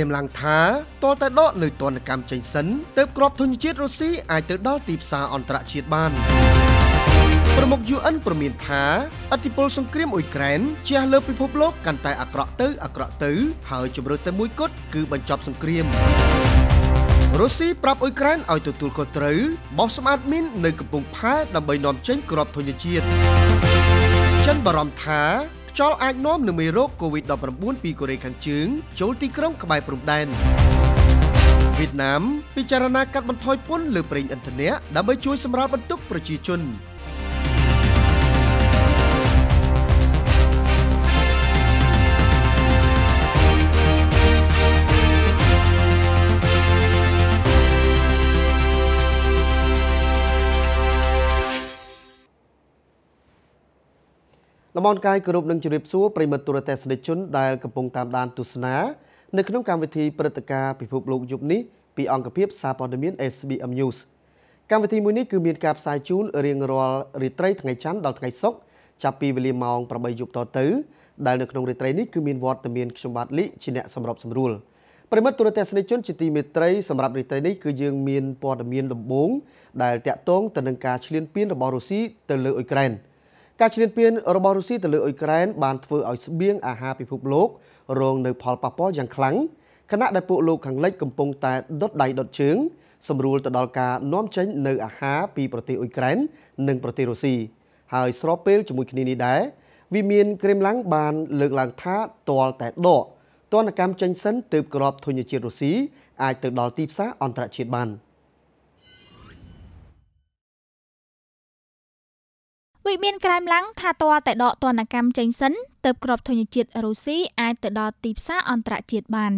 រាមឡើងថាតលតែដកលើទណ្ឌកម្មចេញសិនទើបក្របធញ្ញជាតិរុស្ស៊ីអាចទៅដល់ទីផ្សារអន្តរជាតិបានប្រមុខ UN ប្រមាន ថាអធិបុលសង្គ្រាមអ៊ុយក្រែនជះលើពិភពលោកកាន់តែអាក្រក់ទៅអាក្រក់ទៅហើយជំរឿនតែមួយគត់គឺបញ្ចប់សង្គ្រាមរុស្ស៊ីប្រាប់អ៊ុយក្រែនឲ្យទទួលខុសត្រូវបោះសម្អាតមីននៅកំពង់ផែដើម្បីនាំចេញក្របធញ្ញជាតិចិនបារម្ភថាខ្យល់អាចនាំនឹងមេរោគ COVID-19 ពីកូរ៉េខាងជើងចូលទីក្រុងក្បែរព្រំដែនវៀតណាមពិចារណាកាត់បន្ថយពន្ធលើប្រេងឥន្ធនៈដើម្បីជួយសម្រាលបន្ទុកប្រជាជនមនកាយគោរពនឹងជម្រាបសួរប្រិមត្តទូរទស្សនិកជនដែលកំពុងតាមដានទស្សនានៅក្នុងកម្មវិធីព្រឹត្តិការណ៍ពិភពលោកយប់នេះពីអង្គភាពសារព័ត៌មាន SBM News កម្មវិធីមួយនេះគឺមានការផ្សាយជូនរៀងរាល់រាត្រីថ្ងៃច័ន្ទដល់ថ្ងៃសុក្រចាប់ពីវេលាម៉ោង8យប់តទៅដែលនៅក្នុងរាត្រីនេះគឺមានវត្តមានខ្ញុំបាទលីជាអ្នកសម្របសម្រួលប្រិមត្តទូរទស្សនិកជនជាទីមេត្រីសម្រាប់រាត្រីនេះគឺយើងមានព័ត៌មានដំបូងដែលតាក់ទងទៅនឹងការឈ្លានពានរបស់រុស្ស៊ីទៅលើអ៊ុយក្រែន។ការឈ្លានពានរបស់រុស្ស៊ីទៅលើអ៊ុយក្រែនបានធ្វើឲ្យស្បៀងអាហារពិភពលោករងនៅផលប៉ះពាល់យ៉ាងខ្លាំងខណៈដែលពួកលោកខាងលិចកំពុងតែដុតដៃដុតជើង សម្រួលទៅដល់ការនាំចេញនៅអាហារពីប្រទេសអ៊ុយក្រែននិងប្រទេសរុស្ស៊ីហើយស្របពេលជាមួយគ្នានេះដែរវិមានក្រេមឡាំងបានលើកឡើងថាទាល់តែដកទណ្ឌកម្មចេញសិនទើបក្របធញ្ញជាតិរុស្ស៊ីអាចទៅដល់ទីផ្សារអន្តរជាតិបាន។វិមានក្រែមឡាំងថាតរតែដកទណ្ឌកម្មចេញសិនទៅក្របធញ្ញជាតិរុស្ស៊ីអាចទៅដល់ទីផ្សារអន្តរជាតិបាន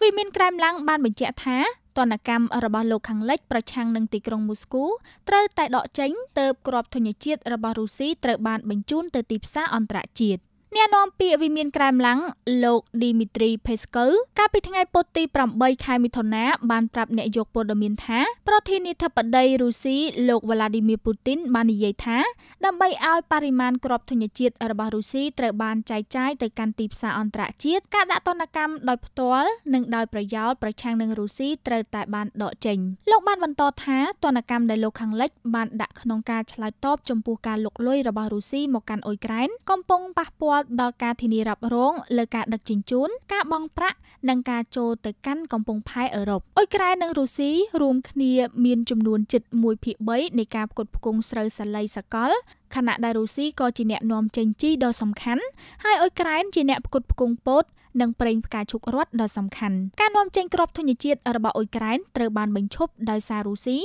វិមានក្រែមឡាំងបានបញ្ជាក់ថាទណ្ឌកម្មរបស់លោកខាងលិចប្រឆាំងនឹងទីក្រុងមូស្គូត្រូវតែដកចេញទៅក្របធញ្ញជាតិរបស់រុស្ស៊ីត្រូវបានបញ្ជូនទៅទីផ្សារអន្តរជាតិ។អ្នកនាំពាក្យវិមានក្រែមឡាំងលោកឌីមីត្រីផេស្កូកាលពីថ្ងៃពុធទី8ខែមិថុនា បានប្រាប់អ្នកយកព័ត៌មានថាប្រធានាធិបតីរុស្ស៊ីលោកវ្លាឌីមៀពូទីន បាននិយាយថាដើម្បីឲ្យបរិមាណគ្រាប់ធញ្ញជាតិរបស់រុស្ស៊ីត្រូវបានចែកចាយទៅកាន់ទីផ្សារអន្តរជាតិការដាក់ទណ្ឌកម្មដោយផ្ទាល់និងដោយប្រយោលប្រឆាំងនឹងរុស្ស៊ីត្រូវតែបានដកចេញលោកបានបន្តថាទណ្ឌកម្មដែលលោកខាងលិចបានដាក់ក្នុងការឆ្លើយតបចំពោះការលុកលុយរបស់រុស្ស៊ីមកកាន់អ៊ុយក្រែនកំពុងប៉ះពាល់ដល់ការធានារ៉ាប់រងលើការដឹកជញ្ជូនការបង់ប្រាក់និងការចូលទៅកាន់កំពង់ផែអឺរ៉ុបអ៊ុយក្រែននិងរុស្ស៊ីរួម គ្នា មានចំនួនជិត1ភាគ3នៃការផ្គត់ផ្គង់ស្រូវសាលីសកលខណៈដែលរុស្ស៊ីក៏ជាអ្នកនាំចេញជីដ៏សំខាន់ហើយអ៊ុយក្រែនជាអ្នកផ្គត់ផ្គង់ពោតនិងប្រេងផ្កាឈូករត់ដ៏សំខាន់ការនាំចេញគ្រាប់ធញ្ញជាតិរបស់អ៊ុយក្រែនត្រូវបានបញ្ឈប់ដោយសាររុស្ស៊ី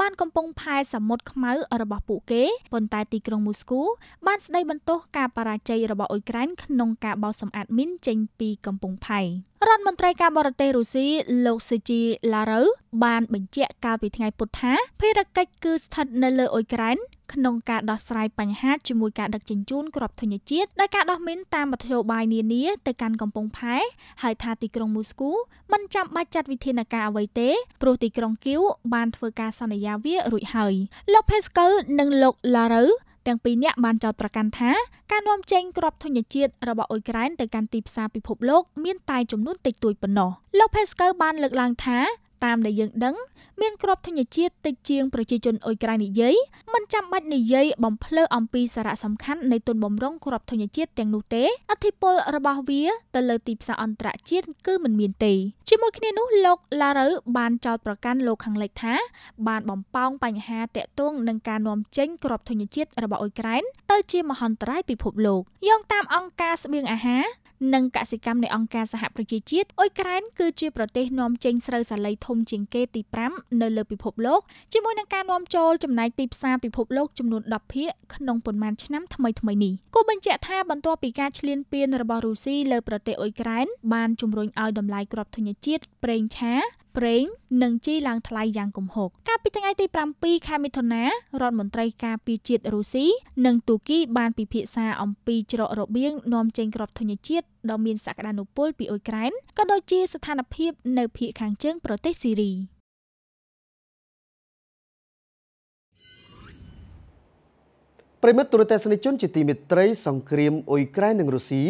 បានកំពុងផែ សមុទ្រខ្មៅរបស់ពួកគេប៉ុន្តែទីក្រុងមូស្គូបានស្ដីបន្ទោសការបរាជ័យរបស់អ៊ុយក្រែនក្នុងការបោសសម្អាតមីនចេញពីកំពង់ផែរដ្ឋមន្ត្រីការបរទេសរុស្ស៊ីលោកសេជីឡារូបានបញ្ជាក់កាលពីថ្ងៃពុធថាភារកិច្ចគឺស្ថិតនៅលើអ៊ុយក្រែនក្នុងការដោះស្រាយបញ្ហាជាមួយការដឹកជញ្ជូនគ្រាប់ធញ្ញជាតិដោយការដោះមីនតាមមធ្យោបាយនានាទៅកាន់កំពង់ផែ ហើយថាទីក្រុងមូស្គូមិនចាំបាច់ចាត់វិធានការអ្វីទេព្រោះទីក្រុងគីវបានធ្វើការសន្យាវារួចហើយលោកផេសកើនិងលោកឡារូទាំងពីរនាក់បានចោទប្រកាន់ថាការនាំចេញគ្រាប់ធញ្ញជាតិរបស់អ៊ុយក្រែនទៅកាន់ទីផ្សារពិភពលោក មានតែចំនួនតិចតួចប៉ុណ្ណោះលោកផេសកើបានលើកឡើងថាតាមដែលយើងដឹងមានក្របធញ្ញជាតិតិចជាងប្រជាជនអ៊ុយក្រែននិយាយមិនចាំបាច់និយាយបំភ្លឺអំពីសារៈសំខាន់នៃទុនបំរុងក្របធញ្ញជាតិទាំងនោះទេ អធិពលរបស់វាទៅលើទីផ្សារអន្តរជាតិគឺមិនមានទេជាមួយគ្នានោះលោកឡារូបានចោទប្រកាន់លោកខាងលិចថាបានបំប៉ោងបញ្ហាតាក់ទងនឹងការនាំចេញគ្រាប់ធញ្ញជាតិរបស់អ៊ុយក្រែន ទៅ ជាមហន្តរាយពិភពលោកយោងតាមអង្គការស្បៀងអាហារនិងកសិកម្មនៃអង្គការសហប្រជាជាតិអ៊ុយក្រែន គឺជាប្រទេសនាំចេញស្រូវសាលីធំជាងគេទី5នៅលើពិភពលោកជាមួយនឹងការនាំចូលចំណែកទីផ្សារពិភពលោកចំនួន10ភាគក្នុងប៉ុន្មានឆ្នាំថ្មីថ្មីនេះគូបញ្ជាក់ថាបន្ទាប់ពីការឈ្លានពានរបស់រុស្ស៊ីលើប្រទេសអ៊ុយក្រែនបានជំរុញឲ្យតម្លៃគ្រាប់ធញ្ញជាតិប្រេង ឆាប្រេងនិងជីឡើងថ្លៃយ៉ាងគំហុកកាលពីថ្ងៃទី7ខែមិថុនារដ្ឋមន្ត្រីការពារជាតិរុស្ស៊ីនិងទូគីបានពិភាក្សាអំពីច្រករបៀងនាំចេញគ្រាប់ធញ្ញជាតិដ៏មានសក្តានុពលពីអ៊ុយក្រែនក៏ដូចជាស្ថានភាពនៅភូមិខាងជើងប្រទេសស៊ីរីប្រិមិត្តទូរទស្សនិកជនជាទីមេត្រីសង្គ្រាមអ៊ុយក្រែននិងរុស្ស៊ី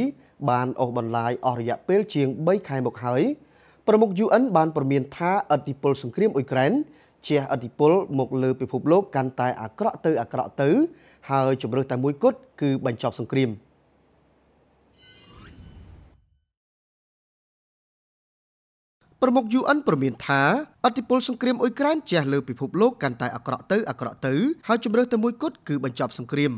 បានអស់បន្លាយអស់រយៈពេលជាង3ខែមកហើយ។ប្រមុខ UN បានព្រមាន ថាឥទ្ធិពលសង្គ្រាមអ៊ុយក្រែនជាឥទ្ធិពល មកលើពិភពលោកកាន់តែអាក្រក់ទៅអាក្រក់ទៅ ហើយជំរើសតែ មួយគត់គឺបញ្ចប់សង្គ្រាមប្រមុខ UN ប្រមានថាឥទ្ធិពលសង្គ្រាមអ៊ុយក្រែនជះលើពិភពលោកកាន់តែអាក្រក់ទៅអាក្រក់ទៅហើយជំរើសតែមួយគត់គឺបញ្ចប់សង្គ្រាម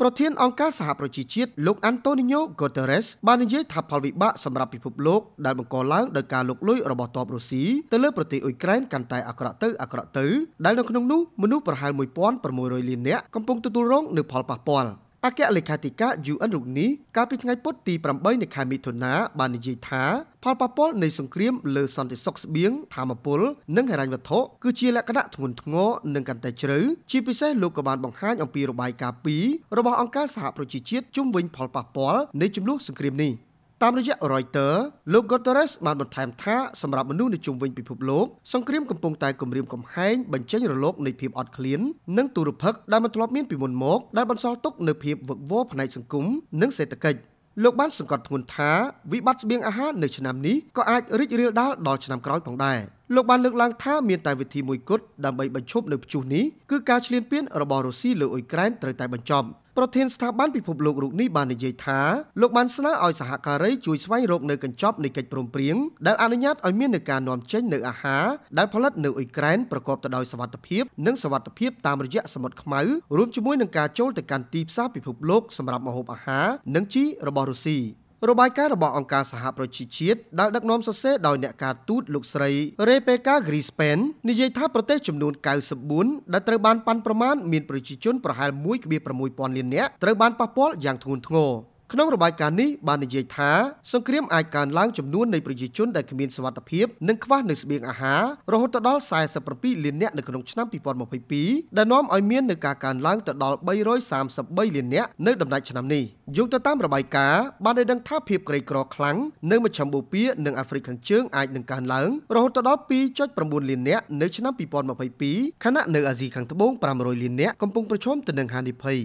ប្រធានអង្គការសហប្រជាជាតិលោកអាន់តូនីញ៉ូហ្គូតេរេសបាននិយាយថាផលវិបាកសម្រាប់ពិភពលោកដែលបង្កឡើងដោយការលុកលុយរបស់ទ័ពរុស្ស៊ីទៅលើប្រទេសអ៊ុយក្រែនកាន់តែអាក្រក់ទៅអាក្រក់ទៅដែលនៅក្នុងនោះមនុស្សប្រហែល1600លាននាក់កំពុងទទួលរងនូវផលប៉ះពាល់។អគ្គលេខាធិការ UN រូបនេះកាលពីថ្ងៃពុធទី8នៃខែមិថុនាបាននិយាយថាផលប៉ះពាល់នៃសង្គ្រាមលើសន្តិសុខស្បៀងធម្មពលនិងហិរញ្ញវត្ថុគឺជាលក្ខណៈធ្ងន់ធ្ងរនិងកាន់តែជ្រៅជាពិសេសលោកក៏បានបង្ហាញអំពីរបាយការណ៍ពីររបស់អង្គការសហប្រជាជាតិជុំវិញផលប៉ះពាល់នៃចំនួនសង្គ្រាមនេះ។តាមរយៈ Reuters លោក Guterres បានបន្ថែមថាសម្រាប់មនុស្សនៅជុំវិញពិភពលោកសង្គ្រាមកំពុងតែគំរាមកំហែងបញ្ចេញរលកនៃភាពអត់ឃ្លាននិងទុរភិក្សដែលមិនធ្លាប់មានពីមុនមក ដែលបន្សល់ទុកនូវភាពវឹកវរផ្នែកសង្គមនិងសេដ្ឋកិច្ចលោកបានសង្កត់ធ្ងន់ថាវិបត្តិស្បៀងអាហារ នៅឆ្នាំនេះក៏អាចរីករាលដាលដល់ឆ្នាំក្រោយផងដែរ។លោកបានលើកឡើងថាមាន តែវិធីមួយគត់ដើម្បីបញ្ឈប់នៅព្យុះនេះគឺការឈ្លានពានរបស់រុស្ស៊ីលើអ៊ុយក្រែនត្រូវតែបញ្ចប់ប្រធានស្ថាប័នពិភពលោករូបនេះបាននិយាយថាលោកបានស្នើឲ្យសហការីជួយស្វែងរកនៅកញ្ចប់នៃកិច្ចព្រមព្រៀងដែលអនុញ្ញាតឲ្យមានការនាំចេញនៅអាហារដែលផលិតនៅអ៊ុយក្រែនប្រកបទៅដោយសវត្ថិភាពនិងសវត្ថិភាពតាមរយៈសមុទ្រខ្មៅរួមជាមួយនឹងការចូលទៅកាន់ទីផ្សារពិភពលោកសម្រាប់ម្ហូបអាហារនិងជីរបស់រុស្ស៊ីរបាយការណ៍របស់អង្គការសហប្រជាជាតិដែលដឹកនាំសរសេរដោយអ្នកការទូតលោកស្រី Rebecca Grispen និយាយថាប្រទេសចំនួន94ដែលត្រូវបានប៉ាន់ប្រមាណមានប្រជាជនប្រហែល1.6ពាន់លាននាក់ត្រូវបានប៉ះពាល់យ៉ាងធ្ងន់ធ្ងរក្នុងរបាយការណ៍នេះបាននិយាយថាសង្គ្រាមអាចកើនឡើងចំនួននៃប្រជាជនដែលគ្មានសវត្ថិភាពនិងខ្វះនៅស្បៀងអាហាររហូតដល់47លាននាក់នៅក្នុងឆ្នាំ2022ដែលនាំឲ្យមាននៅការកើនឡើងទៅដល់333លាននាក់នៅដំណាច់ឆ្នាំនេះយោងទៅតាមរបាយការណ៍បានឲ្យដឹងថាភាពក្រីក្រខ្លាំងនៅមជ្ឈមបូព៌ានិងអាហ្វ្រិកខាងជើងអាចនឹងកើនឡើងរហូតដល់2.9លាននាក់នៅឆ្នាំ2022ខណៈនៅអាស៊ីខាងត្បូង500លាននាក់កំពុងប្រឈមទៅនឹងហានិភ័យ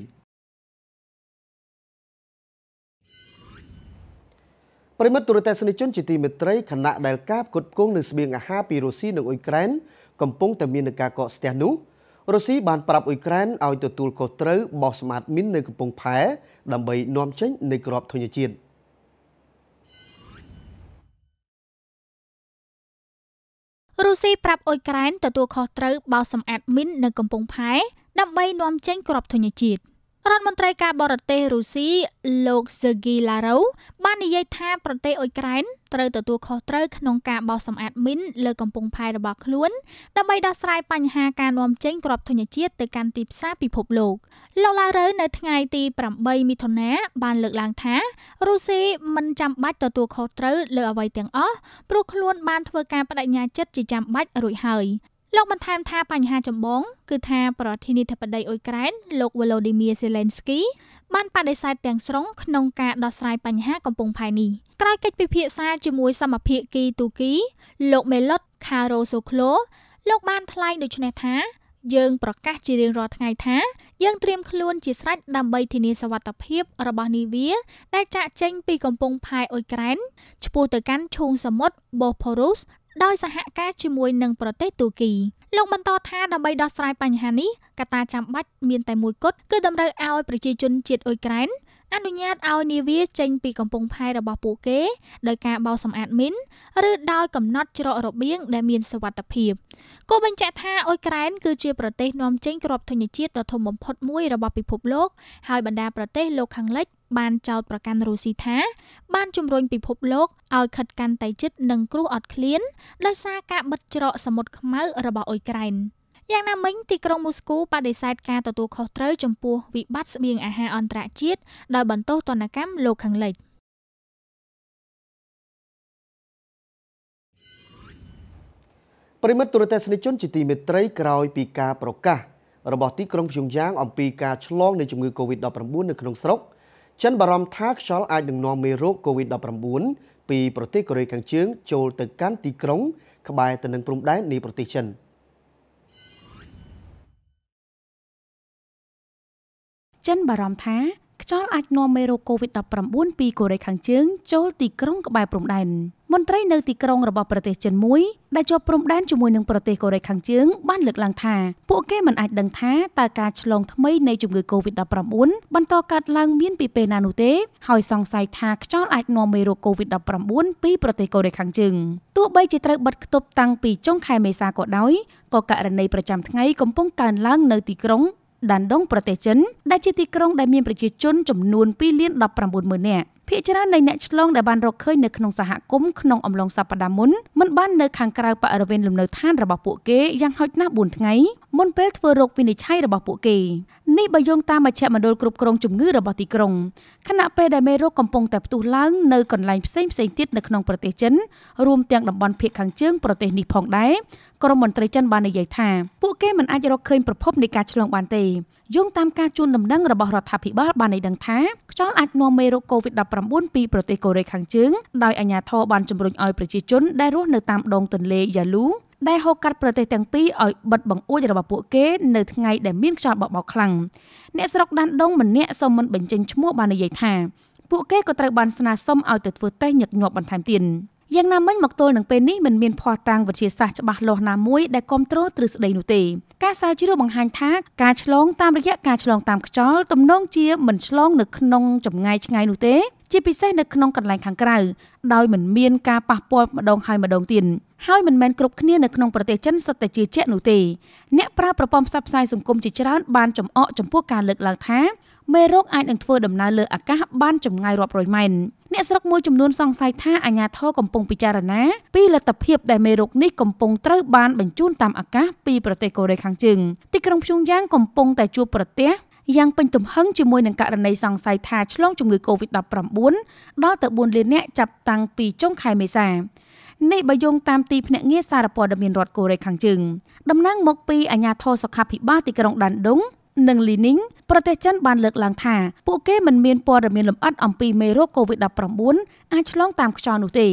ប្រិមិត្តទូរទស្សនិកជនជាទីមេត្រីខណៈដែលការផ្គត់ផ្គង់នឹងស្បៀងអាហារពីរុស្ស៊ីនិងអ៊ុយក្រែនកំពុងតែមាននឹងការកកស្ទះនោះរុស្ស៊ីបានប្រាប់អ៊ុយក្រែនឲ្យទទួលខុសត្រូវបោះស្មាតមីននៅកំពង់ផែដើម្បីនាំចេញនៃក្របធញ្ញជាតិរុស្ស៊ីប្រាប់អ៊ុយក្រែនទទួលខុសត្រូវបោះសម្អាតមីននៅកំពង់ផែដើម្បីនាំចេញក្របធញ្ញជាតិ។រដ្ឋមន្ត្រីការបរទេសរុស្ស៊ីលោក Sergei Lavrov បាននិយាយថាប្រទេសអ៊ុយក្រែនត្រូវទទួលខុសត្រូវក្នុងការបោសសម្អាតមីនលើកំពង់ផែរបស់ខ្លួនដើម្បីដោះស្រាយបញ្ហាការនាំចេញគ្រាប់ធញ្ញជាតិទៅកាន់ទីផ្សារពិភពលោកលោកឡារើនៅថ្ងៃទី8មិថុនា បានលើកឡើងថារុស្ស៊ីមិនចាំបាច់ទទួលខុសត្រូវលើអ្វីទាំងអស់ព្រោះខ្លួនបានធ្វើការបដិញ្ញាចិត្តជាចាំបាច់រួចហើយលោកបន្ថែមថាបញ្ហាចម្បង គឺថាប្រធានាធិបតីអ៊ុយក្រែនលោក Volodymyr Zelensky បានបដិសេធទាំងស្រុងក្នុងការដោះស្រាយបញ្ហាកំពង់ផែនេះក្រោយកិច្ចពិភាក្សាជាមួយ សមាភិកីទូគីលោក Melot Karosoglu លោកបានថ្លែងដូចនេះថា យើងប្រកាសជារៀងរាល់ថ្ងៃថា យើងត្រៀមខ្លួនជាស្រេចដើម្បីធានាសុវត្ថិភាពរបស់នាវា ដែលចាក់ចេញពីកំពង់ផែអ៊ុយក្រែនឆ្ពោះទៅកាន់ឈូងសមុទ្របូស្ផូរុសដោយសហការជាមួយនឹងប្រទេសទូគី លោកបន្តថាដើម្បីដោះស្រាយបញ្ហានេះកត្តាចាំបាច់មានតែមួយគត់គឺតម្រូវឲ្យប្រជាជនជាតិអ៊ុយក្រែនអនុញ្ញាតឲ្យនាវាចេញពីកំពង់ផែរបស់ពួកគេដោយការបោសសម្អាតមីនឬដោយកំណត់ច្រករបៀងដែលមានសុវត្ថិភាពគូបញ្ជាក់ថាអ៊ុយក្រែនគឺជាប្រទេសនាំចេញគ្រាប់ធញ្ញជាតិដ៏ធំបំផុតមួយរបស់ពិភពលោកហើយបណ្ដាប្រទេសលោកខាងលិចបានចោទប្រកាន់រុស្ស៊ីថា បានជំរុញពិភពលោកឲ្យខិតកាន់តែជិតនឹងគ្រោះអត់ឃ្លានដោយសារការបិទច្រកសមុទ្រខ្មៅរបស់អ៊ុយក្រែនយ៉ាងណាមិញទីក្រុងមូស្គូបដិសេធការទទួលខុសត្រូវចំពោះវិបត្តិស្បៀងអាហារអន្តរជាតិដោយបន្ទោសទណ្ឌកម្មលោកខាងលិចប្រិមិត្តទូរទស្សនិកជនជាទីមេត្រី ក្រោយពីការប្រកាសរបស់ទីក្រុងភ្យុងយ៉ាងអំពីការឆ្លងនៃជំងឺ Covid-19 នៅក្នុងស្រុក។ចិនបារម្ភថាខ្យល់អាចនឹងនាំមេរោគ COVID-19 ពីប្រទេសកូរ៉េខាងជើងចូលទៅកាន់ទីក្រុង ក្បែរទៅនឹងព្រំដែននៃប្រទេសចិន។ចិនបារម្ភថាខ្យល់អាចនាំមេរោគ COVID-19 ពីកូរ៉េខាងជើងចូលទីក្រុងក្បែរព្រំដែនមន្ត្រីនៅទីក្រុងរបស់ប្រទេសចិនមួយដែលជាប់ព្រំដែនជាមួយនឹងប្រទេសកូរ៉េខាងជើងបានលើកឡើងថាពួកគេមិនអាចដឹងថាតើការឆ្លងថ្មីនៃជំងឺ COVID-19 បន្តកើតឡើងមានពីពេលណានោះទេ ហើយសង្ស័យថាខ្យល់អាចនាំមេរោគ COVID-19 ពីប្រទេសកូរ៉េខាងជើងទោះបីជាត្រូវបិទគប់តាំងពីចុងខែមេសាក៏ដោយក៏ករណីប្រចាំថ្ងៃកំពុងកើនឡើងនៅទីក្រុងដានដុងប្រទេសចិនដែលជាទីក្រុងដែលមានប្រជាជនចំនួន2លាន19ម៉ឺននាក់ភាគច្រើននៃអ្នកឆ្លង ដែលបានរកឃើញនៅក្នុងសហគមន៍ក្នុងអំឡុងសប្តាហ៍មុនមិនបាននៅខាងក្រៅបរិវេណលំនៅឋានរបស់ពួកគេយ៉ាងហោចណាស់4ថ្ងៃមុនពេលធ្វើរោគវិនិច្ឆ័យរបស់ពួកគេនេះបើយោងតាមមជ្ឈមណ្ឌលគ្រប់គ្រងជំងឺរបស់ទីក្រុងខណៈពេលដែលមេរោគកំពុងតែផ្ទុះឡើងនៅកន្លែងផ្សេងផ្សេងទៀតនៅក្នុងប្រទេសចិនរួមទាំងតំបន់ភាគខាងជើងប្រទេសនេះផងដែរក្រមមន្ត្រីចិនបាននិយាយថាពួកគេមិនអាចរកឃើញប្រភពនៃការឆ្លងបានទេយោងតាមការជូនដំណឹងរបស់រដ្ឋាភិបាលបានឲ្យដឹងថាខ្យល់អាចនាំមេរោគ COVID-19 ពីប្រទេសកូរ៉េខាងជើងដោយអាជ្ញាធរបានជំរុញឲ្យប្រជាជនដែលរស់នៅតាមដងទន្លេយ៉ាលូដែលហូរកាត់ប្រទេសទាំងពីរឲ្យបិទបង្អួចរបស់ពួកគេនៅថ្ងៃដែលមានខ្យល់បក់បោកខ្លាំងអ្នកស្រុកដានដងម្នាក់សូមមិនបញ្ចេញឈ្មោះបាននិយាយថាពួកគេក៏ត្រូវបានស្នើសុំឲ្យទៅធ្វើតេស្តញឹកញាប់បន្ថែមទៀតយ៉ាងណាមិញមកទល់នឹងពេលនេះមិនមានភ័ស្តុតាងវិទ្យាសាស្ត្រច្បាស់លាស់ណាមួយដែលគ្រប់គ្រងទ្រឹស្ដីនោះទេការស្រាវជ្រាវបង្ហាញថាការឆ្លងតាមរយៈការឆ្លងតាមខ្យល់ទំនងជាមិនឆ្លងនៅក្នុងចម្ងាយឆ្ងាយនោះទេជាពិសេសនៅក្នុងកន្លែងខាងក្រៅដោយមិនមានការប៉ះពាល់ម្ដងហើយម្ដងទៀតហើយមិនមែនគ្រប់គ្នានៅក្នុងប្រទេសចិនសុទ្ធតែជាជាក់នោះទេអ្នកប្រើប្រព័ន្ធផ្សព្វផ្សាយសង្គមជាច្រើនបានចំអកចំពោះការលើកឡើងថាមេរោគអាចនឹងធ្វើដំណើរលើអាកាសបានចម្ងាយរាប់រយម៉ែត្រអ្នកស្រុកមួយចំនួនសង្ស័យថាអាញាធរកំពុងពិចារណាពីលទ្ធភាពដែលមេរោគនេះកំពុងត្រូវបានបញ្ជូនតាមអាកាសពីប្រទេសកូរ៉េខាងជើងទីក្រុងភ្យុងយ៉ាងកំពុងតែជួបប្រទះយ៉ាងពេញទំហឹងជាមួយនឹងករណីសង្ស័យថាឆ្លងជំងឺ Covid-19 ដល់ទៅ4លានអ្នកចាប់តាំងពីចុងខែមេសានេះបើយោងតាមទីភ្នាក់ងារសារព័ត៌មានរដ្ឋកូរ៉េខាងជើងតំណាងមកពីអាជ្ញាធរសុខាភិបាលទីក្រុងដានដុងនិងលីនីងប្រទេសចិនបានលើកឡើងថាពួកគេមិនមានព័ត៌មានលម្អិតអំពីមេរោគ COVID-19 អាចឆ្លងតាមខ្យល់នោះទេ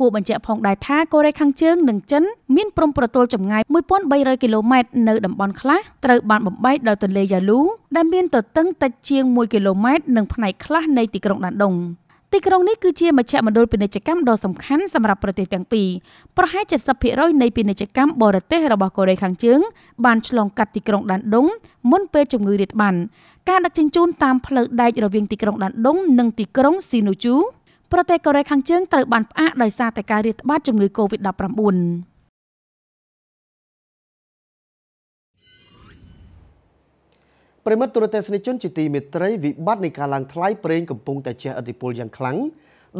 គួរបញ្ជាក់ផងដែរថាកូរ៉េខាងជើងនិងចិនមានព្រំប្រទល់ចម្ងាយ1300គីឡូម៉ែត្រនៅតំបន់ខ្លះត្រូវបានបំបែកដោយទន្លេយ៉ាលូដែលមានទទឹងតិចជាង1គីឡូម៉ែត្រនិងផ្នែកខ្លះនៃទីក្រុងដានដុង។ទីក្រុងនេះគឺជាមជ្ឈមណ្ឌលពាណិជ្ជកម្មដ៏សំខាន់សម្រាប់ប្រទេសទាំងពីរប្រហែល70%នៃពាណិជ្ជកម្មបរទេសរបស់កូរ៉េខាងជើងបានឆ្លងកាត់ទីក្រុងដានដុងមុនពេលជំងឺរាតត្បានការដឹកជញ្ជូនតាមផ្លូវដែករវាងទីក្រុងដានដុងនិងទីក្រុងស៊ីនូជូប្រទេសកូរ៉េខាងជើងត្រូវបានផ្អាកដោយសារតែការរាតត្បាតជំងឺ Covid-19 ប្រិមត្តទូរទស្សនិកជនជាទីមេត្រីវិបត្តិនៃការឡើងថ្លៃប្រេងកំពុងតែជះឥទ្ធិពលយ៉ាងខ្លាំង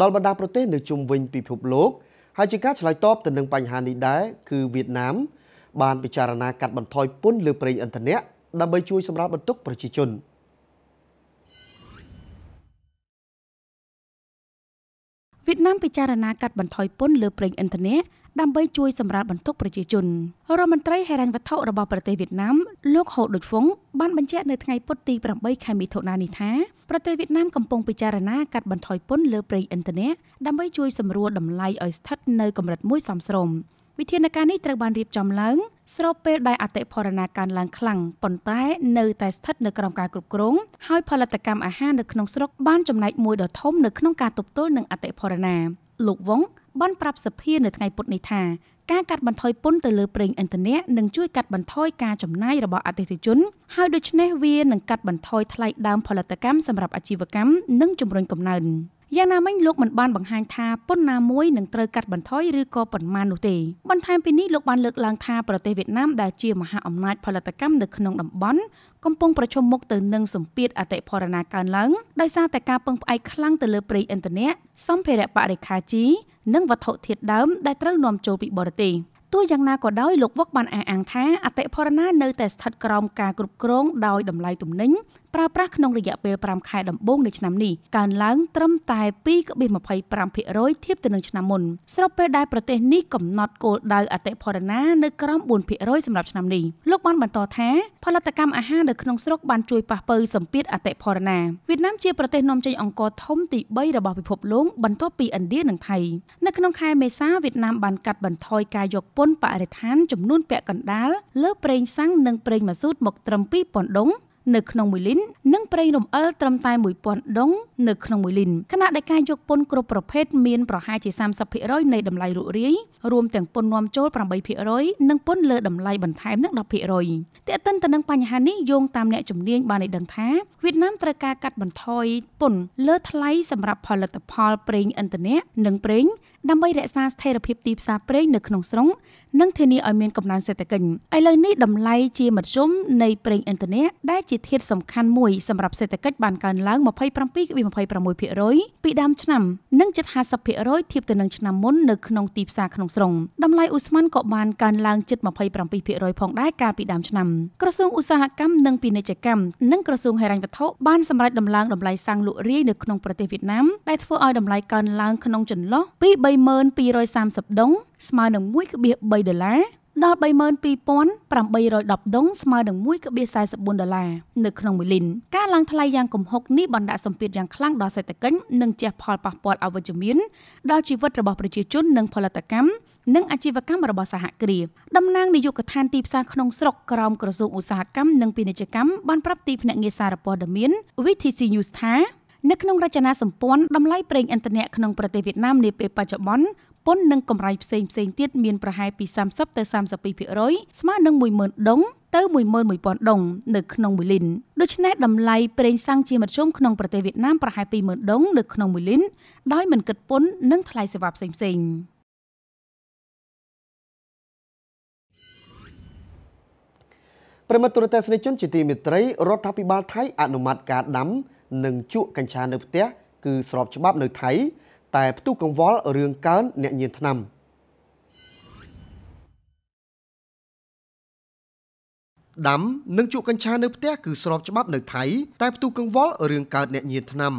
ដល់បណ្ដាប្រទេសនៅជុំវិញពិភពលោកហើយជាការឆ្លើយតបទៅនឹងបញ្ហានេះដែរគឺវៀតណាមបានពិចារណាកាត់បន្ថយពន្ធលើប្រេងឥន្ធនៈដើម្បីជួយសម្រាលបន្ទុកប្រជាជនវៀតណាមពិចារណាកាត់បន្ថយពន្ធលើប្រេងឥន្ធនៈដើម្បីជួយសម្រាលបន្ទុកប្រជាជនរដ្ឋមន្ត្រីហិរញ្ញវត្ថុរបស់ប្រទេសវៀតណាមលោកហូដូចហ្វុងបានបញ្ជាក់នៅថ្ងៃពុធទី8ខែមិថុនានេះថាប្រទេសវៀតណាមកំពុងពិចារណាកាត់បន្ថយពន្ធលើប្រេងឥន្ធនៈដើម្បីជួយសម្រួលតម្លៃឲ្យស្ថិតនៅកម្រិតមួយសមស្របវិធានការនេះត្រូវបានរៀបចំឡើង ស្របពេលដែលអតិផរណាកើនឡើងខ្លាំងប៉ុន្តែនៅតែស្ថិតនៅក្រោមការគ្រប់គ្រងហើយផលិតកម្មអាហារនៅក្នុងស្រុកបានចំណែកមួយដ៏ធំនៅក្នុងការទប់ទល់នឹងអតិផរណាលោកវងបានប្រាប់សភានៅថ្ងៃពុធនេះថាការកាត់បន្ថយពន្ធទៅលើប្រេងឥន្ធនៈនឹងជួយកាត់បន្ថយការចំណាយរបស់អតិថិជនហើយដូច្នេះវានឹងកាត់បន្ថយថ្លៃដើមផលិតកម្មសម្រាប់អាជីវកម្មនិងជំរុញកំណើន។យ៉ាងណាមិញលោកមិនបានបង្ហាញថាពន្ធណាមួយនឹងត្រូវកាត់បន្ថយឬក៏ប៉ុន្មាននោះទេបន្ថែមពីនេះលោកបានលើកឡើងថាប្រទេសវៀតណាមដែលជាមហាអំណាច ផលិតកម្មនៅក្នុងតំបន់កំពុងប្រឈមមុខទៅនឹងសម្ពាធអតិផរណាកើនឡើងដោយសារតែការពឹងផ្អែកខ្លាំងទៅលើប្រេងឥន្ធនៈសម្ភារៈបរិខាជីនិងវត្ថុធាតុដើមដែលត្រូវនាំចូលពីបរទេសទោះយ៉ាងណាក៏ដោយលោកវឹកបានអះអាងថា អតិផរណានៅតែស្ថិតក្រោមការគ្រប់គ្រងដោយតម្លៃទំនិញប្រើប្រាស់ក្នុងរយៈពេល5ខែដំបូងនៃឆ្នាំនេះកើនឡើងត្រឹមតែ2.25%ធៀបទៅនឹងឆ្នាំមុនស្របពេលដែលប្រទេសនេះកំណត់គោលដៅអតិផរណានៅក្រោម4%សម្រាប់ឆ្នាំនេះលោកបានបន្តថាផលិតកម្មអាហារនៅក្នុងស្រុកបានជួយប៉ះប៉ូវសម្ពាធអតិផរណាវៀតណាមជាប្រទេសនាំចេញអង្ករធំទី3របស់ពិភពលោកបន្ទាប់ពីឥណ្ឌានិងថៃនៅក្នុងខែមេសាវៀតណាមបានកាត់បន្ថយការយកពន្ធបរិស្ថានចំនួនពាក់កណ្ដាលលើប្រេងសាំងនិងប្រេងម៉ាស៊ូតមកត្រឹម2,000ដុងនៅក្នុង1លីននិងប្រេងរំអិលត្រឹមតែ1000ដុងនៅក្នុង1លីនខណៈដែលការយកពន្ធគ្រប់ប្រភេទមានប្រហែលជា30%នៃតម្លៃរុករាយរួមទាំងពន្ធនាំចូល8%និងពន្ធលើតម្លៃបន្ថែមនឹង10%តែកតិនទៅនឹងបញ្ហានេះយោងតាមអ្នកជំនាញបានឲ្យដឹងថាវៀតណាមត្រូវការកាត់បន្ថយពន្ធលើថ្លៃសម្រាប់ផលិតផលប្រេងឥន្ធនៈនិងប្រេងដើម្បីរក្សាស្ថិរភាពទីផ្សារប្រេងនៅក្នុងស្រុកនិងធានាឲ្យមានកំណើនសេដ្ឋកិច្ចឥឡូវនេះតម្លៃជាមធ្យមនៃប្រេងឥន្ធនៈដែលជាធាតុសំខាន់មួយសម្រាប់សេដ្ឋកិច្ចបានកើនឡើង27.26%ពីដើមឆ្នាំនិងជិត50%ធៀបទៅនឹងឆ្នាំមុននៅក្នុងទីផ្សារក្នុងស្រុងតម្លៃឧស្ម័នក៏បានកើនឡើងជិត27%ផងដែរកាលពីដើមឆ្នាំក្រសួងឧស្សាហកម្មនិងពាណិជ្ជកម្មនិងក្រសួងហិរញ្ញវត្ថុបានសម្រេចដំឡើងតម្លៃសាំងលក់រាយនៅក្នុងប្រទេសវៀតណាមដែលធ្វើឲ្យតម្លៃកើនឡើងក្នុងចន្លោះពី3230ដុងស្មើនឹង1.3ដុល្លារដល់32,810ដុងស្មើនឹង1.44ដុល្លារនៅក្នុងមួយលីនការឡើងថ្លៃយ៉ាងគំហុកនេះបណ្តាក់សម្ពាធយ៉ាងខ្លាំងដល់សេដ្ឋកិច្ចនិងជះផលប៉ះពាល់អវិជ្ជមានដល់ជីវិតរបស់ប្រជាជននិងផលិតកម្មនិងអាជីវកម្មរបស់សហគ្រាសតំណាងនាយកដ្ឋានទីផ្សារក្នុងស្រុកក្រោមក្រសួងឧស្សាហកម្មនិងពាណិជ្ជកម្មបានប្រាប់ទីភ្នាក់ងារសារព័ត៌មាន VTC News ថានៅក្នុងរចនាសម្ព័ន្ធតម្លៃប្រេងឥន្ធនៈក្នុងប្រទេសវៀតណាមនាពេលបច្ចុប្បន្នពន្ធនិងកម្រៃផ្សេងផ្សេងទៀតមានប្រហែលពី30ទៅ32%ស្មើនឹង10000ដុងទៅ11000ដុងនៅក្នុងមួយលីនដូច្នេះតម្លៃប្រេងសាំងជាមធ្យមក្នុងប្រទេសវៀតណាមប្រហែល20000ដុងនៅក្នុងមួយលីន ដោយមិនគិតពន្ធនិងថ្លៃសេវាផ្សេងផ្សេងប្រិមត្តទូរទស្សនិកជនជាទីមេត្រីរដ្ឋាភិបាលថៃអនុម័តការដាំនិងជក់កញ្ឆានៅផ្ទះគឺស្របច្បាប់នៅថៃតែផ្ទុះកង្វល់រឿងកើនអ្នកញៀនថ្នាំដាំនិងជក់កញ្ឆានៅផ្ទះគឺស្របច្បាប់នៅថៃតែផ្ទុះកង្វល់រឿងកើតអ្នកញៀនថ្នាំ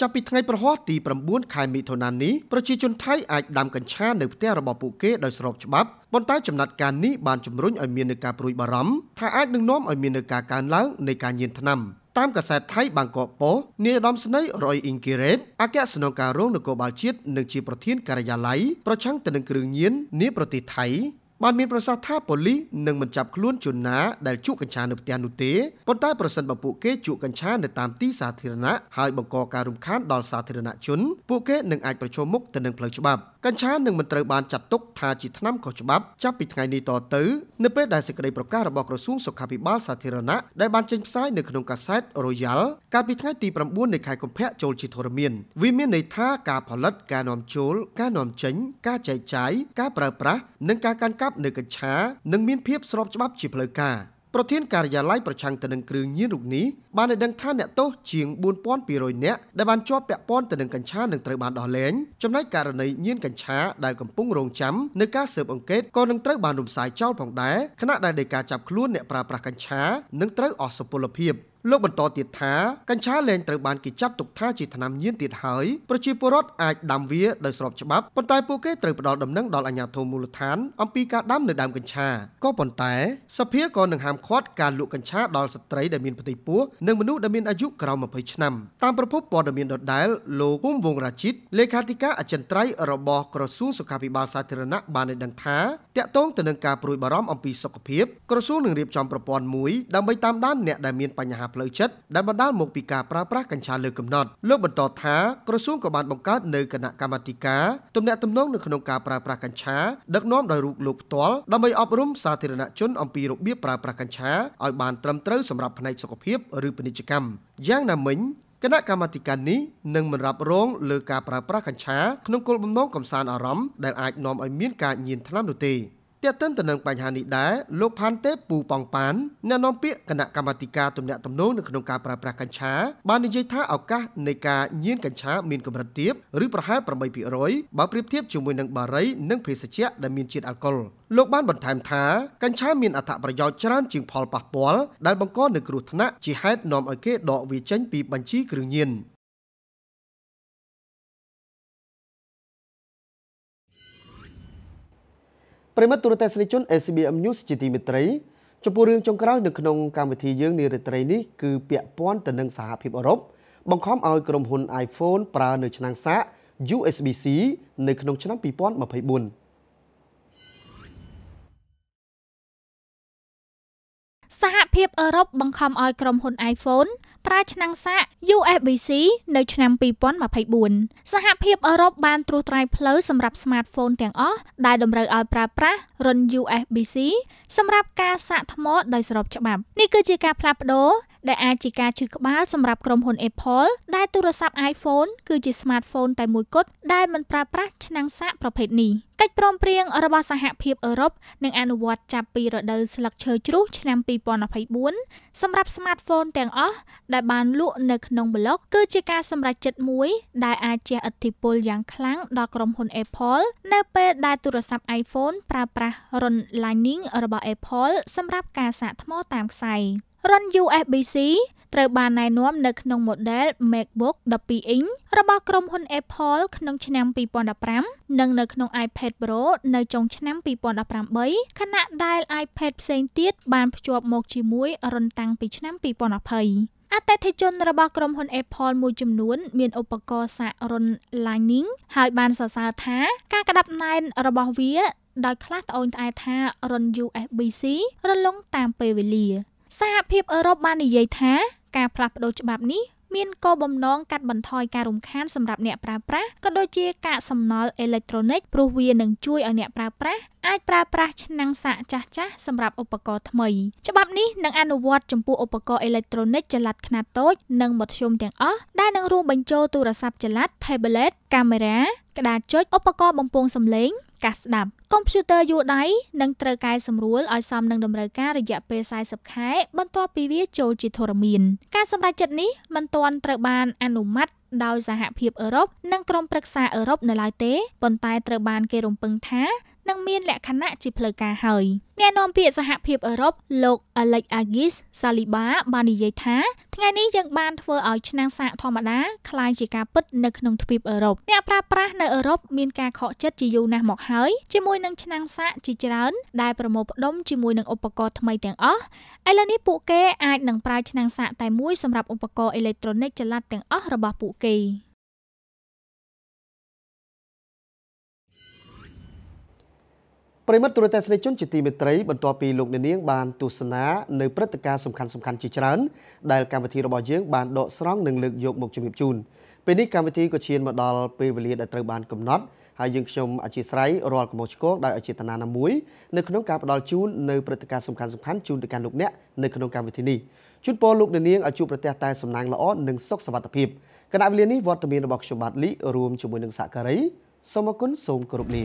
ចាប់ពីថ្ងៃប្រហ័សទី9ខែមិថុនានេះប្រជាជនថៃអាចដាំកញ្ឆានៅផ្ទះរបស់ពួកគេដោយស្របច្បាប់ប៉ុន្តែចំណាត់ការនេះបានជំរុញឲ្យមាននឹងការព្រួយបារម្ភថាអាចនឹងនាំឲ្យមាននឹងការកើនឡើងនៃការញៀនថ្នាំតាមកសែតថៃបាងកកពោនាយឧត្តមស្នេហ៍រយអ៊ីងគីរ៉េតអគ្គស្នងការរងនគរបាលជាតិនិងជាប្រធានការិយាល័យប្រឆាំងទៅនឹងគ្រឿងញៀននាប្រទេសថៃបានមានប្រសាសន៍ថាប៉ូលីសនឹងមិនចាប់ខ្លួនជនណាដែលជក់កញ្ឆានៅផ្ទះនោះទេប៉ុន្តែប្រសិនបើពួកគេជក់កញ្ឆានៅតាមទីសាធារណៈហើយបង្កការរំខានដល់សាធារណជនពួកគេនឹងអាចប្រឈមមុខទៅនឹងផ្លូវច្បាប់។កញ្ឆានឹងមិនត្រូវបានចាត់ទុកថាជាថ្នាំខុសច្បាប់ចាប់ពីថ្ងៃនេះតទៅនៅពេលដែលសេចក្តីប្រកាសរបស់ក្រសួងសុខាភិបាលសាធារណៈដែលបានចេញផ្សាយនៅក្នុងកាសែត Royal កាលពីថ្ងៃទី9នៃខែកុម្ភៈចូលជាធរមានវាមានន័យថាការផលិតការនាំចូល ការនាំចេញ ការចែកចាយការប្រើប្រាស់និងការកាន់កាប់នៅកញ្ឆានឹងមានភាព ស្របច្បាប់ជាផ្លូវការប្រធានការិយាល័យប្រឆាំងទៅនឹងគ្រឿងញៀនរូបនេះបានឲ្យដឹងថាអ្នកទោសជាង4200នាក់ដែលបានជាប់ពាក់ព័ន្ធទៅនឹងកញ្ឆានឹងត្រូវបានដោះលែងចំណែកករណីញៀនកញ្ឆាដែលកំពុងរងចាំនៅការស៊ើបអង្កេតក៏នឹងត្រូវបានរំសាយចោលផងដែរខណៈដែលនៃការចាប់ខ្លួនអ្នកប្រើប្រាស់កញ្ឆានឹងត្រូវអស់សុពលភាពលោកបន្តទៀតថាកញ្ឆាលែងត្រូវបានគេចាត់ទុកថាជាថ្នាំញៀនទៀតហើយប្រជាពលរដ្ឋអាចដាំវាដោយស្របច្បាប់ប៉ុន្តែពួកគេត្រូវផ្ដល់ដំណឹងដល់អាជ្ញាធរមូលដ្ឋានអំពីការដាំនៅដើមកញ្ឆាក៏ប៉ុន្តែសភាក៏នឹងហាមឃាត់ការលក់កញ្ឆាដល់ស្ត្រីដែលមានផ្ទៃពោះនិងមនុស្សដែលមានអាយុក្រោម20ឆ្នាំតាមប្រភពព័ត៌មានដដែលលោកគុំវងរាជិតលេខាធិការអចិន្ត្រៃយ៍របស់ក្រសួងសុខាភិបាលសាធារណៈបានបានដឹងថាតកតងទៅនឹងការប្រួយបារម្ភអំពីសុខភាពក្រសួងនឹងរៀបចំប្រព័ន្ធមួយដើម្បីតាមដានអ្នកដែលមានបញ្ហាផ្ផ្លូវចិត្តដែលបណ្ដាលមកពីការប្រើប្រាស់កញ្ឆាលើកំណត់លោកបន្តថាក្រសួងក៏បានបង្កើតនៅគណៈកម្មាធិការទំនាក់ទំនងនៅក្នុងការប្រើប្រាស់កញ្ឆាដឹកនាំដោយរូបលោកផ្ទាល់ដើម្បីអប់រំសាធារណជន អំពីរបៀបប្រើប្រាស់កញ្ឆាឲ្យបានត្រឹមត្រូវសម្រាប់ផ្នែកសុខភាពឬពាណិជ្ជកម្មយ៉ាងណាមិញគណៈកម្មាធិការនេះនឹងមិនរ៉ាប់រងលើការប្រើប្រាស់កញ្ឆាក្នុងគោលបំណងកំសាន្តអារម្មណ៍ដែលអាចនាំឲ្យមានការញៀនថ្នាំនោះទេ។ទាក់ទិនទៅនឹងបញ្ហានេះដែរលោកផាន់ទេពពូប៉ងប៉ានអ្នកនាំពាក្យគណៈកម្មាធិការទំនាក់ទំនងនៅក្នុងការប្រើប្រាស់កញ្ឆាបាននិយាយថាឱកាសនៃការញៀនកញ្ឆា មានកម្រិតទាបឬប្រហែល8%បើប្រៀបធៀបជាមួយនឹងបារី និងភេសជ្ជៈដែលមានជាតិអាល់កុលលោកបានបន្ថែមថាកញ្ឆាមានអត្ថប្រយោជន៍ច្រើនជាងផលប៉ះពាល់ដែលបង្កនៅគ្រោះថ្នាក់ជាហេតុនាំឲ្យគេដកវាចេញពីបញ្ជីគ្រឿងញៀនប្រិមត្តទូរទស្សនិកជន SBM News ជាទីមេត្រីចំពោះរឿងចុងក្រោយនៅក្នុងកម្មវិធីយើងនារីត្រីនេះគឺពាក់ព័ន្ធទៅនឹងសហភាពអឺរ៉ុបបង្ខំឲ្យ ក្រុមហ៊ុន iPhone ប្រើនៅឆ្នាំងសាក USB-C នៅក្នុង ឆ្នាំ2024សហភាពអឺរ៉ុបបង្ខំឲ្យក្រុមហ៊ុន iPhone ប្រើឆ្នាំងសាក USB-C នៅឆ្នាំ2024សហភាពអឺរ៉ុបបានត្រួសត្រាយផ្លូវសម្រាប់ smartphone ទាំងអស់ដែលតម្រូវឲ្យប្រើប្រាស់រុន USB-C សម្រាប់ការសាកថ្មដោយស្របច្បាប់នេះគឺជាការផ្លាស់ប្ដូរដែលអាចជាការឈឺក្បាលសម្រាប់ក្រុមហ៊ុន Apple ដែលទូរស័ព្ទ iPhone គឺជា smartphone តែមួយគត់ដែលមិនប្រើប្រាស់ឆ្នាំងសាកប្រភេទនេះកិច្ចព្រមព្រៀងរបស់សហភាពអឺរ៉ុបនឹងអនុវត្តចាប់ពីរដូវស្លឹកឈើជ្រុះឆ្នាំ2024សម្រាប់ smartphone ទាំងអស់ដែលបានលក់នៅក្នុងប្លុកគឺជាការសម្រេចចិត្តមួយដែលអាចជះឥទ្ធិពលយ៉ាងខ្លាំងដល់ក្រុមហ៊ុន Apple នៅពេលដែលទូរស័ព្ទ iPhone ប្រើប្រាស់រុន Lightning របស់ Apple សម្រាប់ការសាកថ្មតាមខ្សែរុន USB-C ត្រូវបានណែនាំនៅក្នុង model MacBook 12 inch របស់ក្រុមហ៊ុន Apple ក្នុងឆ្នាំ2015និងនៅក្នុង iPad Pro នៅចុងឆ្នាំ2018ខណៈដែល iPad ផ្សេងទៀតបានភ្ជាប់មកជាមួយរុនតាំងពីឆ្នាំ2020អតិថិជនរបស់ក្រុមហ៊ុន Apple មួយចំនួនមានឧបករណ៍សាករុន Lightning ហើយបានសរសើរថាការក្តាប់ណែនរបស់វាដោយខ្លះត្អូញត្អែថារុន USB-C រលុងតាមពេលវេលាសហភាពអឺរ៉ុបបាននិយាយថាការផ្លាស់ប្តូរច្បាប់នេះមានគោលបំណងកាត់បន្ថយការរំខានសម្រាប់អ្នកប្រើប្រាស់ក៏ដូចជាកាកសំណល់អេឡិចត្រូនិកព្រោះវានឹងជួយឲ្យអ្នកប្រើប្រាស់អាចប្រើប្រាស់ឆ្នាំងសាកចាស់ចាស់សម្រាប់ឧបករណ៍ថ្មីច្បាប់នេះនឹងអនុវត្តចំពោះឧបករណ៍អេឡិចត្រូនិកចល័តខ្នាតតូចនិងមធ្យមទាំងអស់ដែលនឹងរួមបញ្ចូលទូរស័ព្ទចល័ត tablet កាមេរ៉ាក្តារចុចឧបករណ៍បំពងសំឡេងកាសស្ដាប់កុំព្យូទ័រយួរដៃនឹងត្រូវកែសម្រួលឲ្យសមនឹងតម្រូវការរយៈពេល40ខែ បន្ទាប់ពីវាចូលជាធរមាន ការសម្រេចចិត្តនេះមិនទាន់ត្រូវបានអនុម័តដោយសហភាពអឺរ៉ុបនិងក្រុមប្រឹក្សាអឺរ៉ុបនៅឡើយទេប៉ុន្តែត្រូវបានគេរំពឹងថានិងមានលក្ខណៈជាផ្លូវការហើយអ្នកនាំពាក្យសហភាពអឺរ៉ុបលោក Alex Agis Saliba បាននិយាយថាថ្ងៃនេះយើងបានធ្វើឲ្យឆ្នាំសាកធម្មតាคล้ายជាការពិត នៅក្នុងទ្វីបអឺរ៉ុបអ្នកប្រើប្រាស់នៅអឺរ៉ុបមានការខកចិត្តជាយូរណាស់មក ហើយជាមួយនឹងឆ្នាំសាកជាច្រើនដែលប្រមូលផ្ដុំជាមួយនឹងឧបករណ៍ថ្មីទាំងអស់ឥឡូវនេះពួកគេអាចនឹងប្រើឆ្នាំសាកតែមួយសម្រាប់ឧបករណ៍អេឡិចត្រូនិកចល័តទាំងអស់របស់ពួកគេ។ប្រិមត្តទូរទស្សនិកជនជាទីមេត្រីបន្ទាប់ពីលោកអ្នកនាងបានទស្សនានៅព្រឹត្តិការណ៍សំខាន់សំខាន់ជាច្រើន ដែលកម្មវិធីរបស់យើងបានដកស្រង់និងលើកយកមកជំរាបជូនពេលនេះកម្មវិធីក៏ឈានមកដល់ពេលវេលាដែលត្រូវបានកំណត់ហើយយើងខ្ញុំអធិស្ឋានរាល់កម្ពុជាឆ្កងដោយអចេតនាណាមួយនៅក្នុងការផ្ដល់ជូននៅព្រឹត្តិការណ៍សំខាន់សំខាន់ជូនទៅកាន់លោកអ្នកនៅក្នុងកម្មវិធីនេះជូនពរលោកអ្នកនាងឲ្យជួបប្រទះតែសំណាងល្អនិងសុខសុវត្ថិភាពគណៈវេលានេះវត្តមានរបស់ខ្ញុំបាទលីរួមជាមួយនឹងសាកការីសូមអគុណសូមគោរពលា